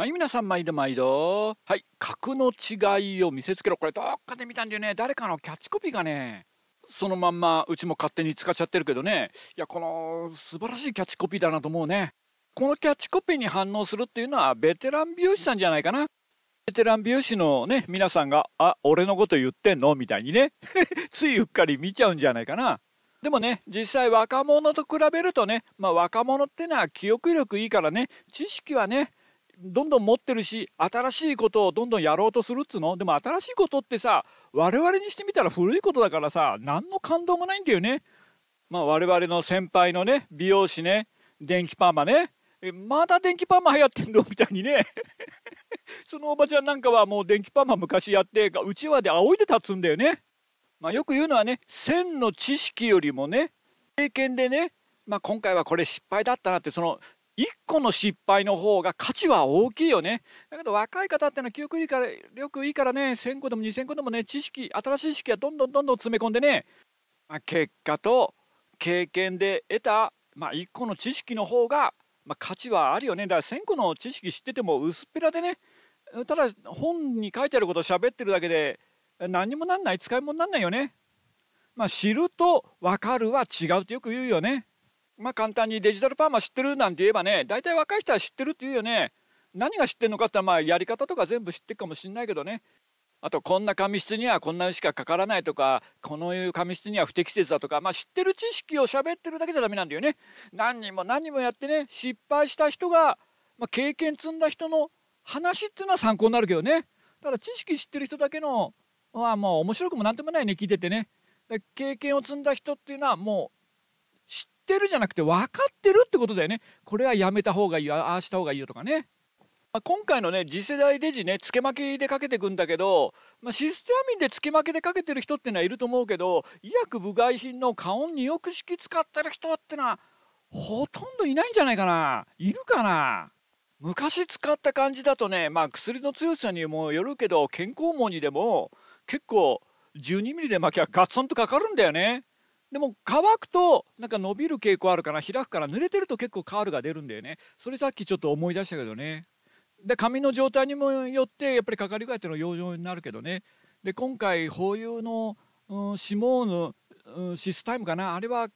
はい、皆さん、毎度毎度。はい、格の違いを見せつけろ。これ、どっかで見たんだよね。誰かのキャッチコピーがね、そのまんま、うちも勝手に使っちゃってるけどね。いや、この、素晴らしいキャッチコピーだなと思うね。このキャッチコピーに反応するっていうのは、ベテラン美容師さんじゃないかな。ベテラン美容師のね、皆さんが、あ、俺のこと言ってんのみたいにね。ついうっかり見ちゃうんじゃないかな。でもね、実際若者と比べるとね、まあ、若者ってのは記憶力いいからね、知識はね、どんどん持ってるし新しいことをどんどんやろうとするっつうのでも新しいことってさ我々にしてみたら古いことだからさ何の感動もないんだよね。まあ我々の先輩のね美容師ね電気パーマねまだ電気パーマ流行ってんのみたいにね そのおばちゃんなんかはもう電気パーマ昔やってうちわで仰いで立つんだよね。まあ、よく言うのはね線の知識よりもね経験でね、まあ、今回はこれ失敗だったなってその1個の失敗の方が価値は大きいよねだけど若い方ってのは記憶力いいからね1000個でも2000個でもね知識新しい知識はどんどんどんどん詰め込んでね、まあ、結果と経験で得た、まあ、1個の知識の方が、まあ、価値はあるよねだから1000個の知識知ってても薄っぺらでねただ本に書いてあることを喋ってるだけで何にもなんない使い物になんないよね。まあ、知ると分かるは違うってよく言うよね。まあ簡単にデジタルパーマ知ってるなんて言えばね大体若い人は知ってるって言うよね何が知ってるのかってまあやり方とか全部知ってるかもしんないけどねあとこんな紙質にはこんなしかかからないとかこのいう紙質には不適切だとか、まあ、知ってる知識を喋ってるだけじゃダメなんだよね何にも何にもやってね失敗した人が、まあ、経験積んだ人の話っていうのは参考になるけどねただ知識知ってる人だけのはもう面白くも何ともないね聞いててね経験を積んだ人っていうのはもってるじゃなくて分かってるってことだよねこれはやめた方がいいああした方がいいよとかね、まあ、今回のね次世代デジねつけまきでかけてくんだけど、まあ、システアミンでつけまきでかけてる人ってのはいると思うけど医薬部外品の加温2億式使ってる人ってのはほとんどいないんじゃないかないるかな昔使った感じだとね、まあ、薬の強さにもよるけど健康網にでも結構12ミリで巻きはガツンとかかるんだよね。でも乾くとなんか伸びる傾向あるから開くから濡れてると結構カールが出るんだよねそれさっきちょっと思い出したけどねで髪の状態にもよってやっぱりかかり具合っていうのは養生になるけどねで今回保有の、うん、シモーヌ、うん、シスタイムかなあれは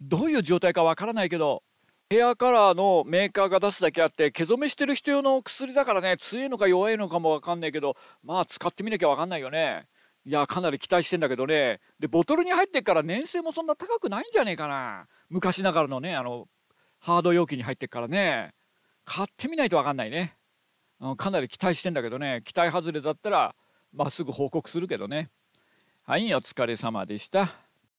どういう状態かわからないけどヘアカラーのメーカーが出すだけあって毛染めしてる人用の薬だからね強いのか弱いのかもわかんないけどまあ使ってみなきゃわかんないよね。いやかなり期待してんだけどねでボトルに入ってから年数もそんな高くないんじゃねえかな昔ながらのねあのハード容器に入ってからね買ってみないと分かんないね、うん、かなり期待してんだけどね期待外れだったらまっすぐ報告するけどねはいお疲れ様でした。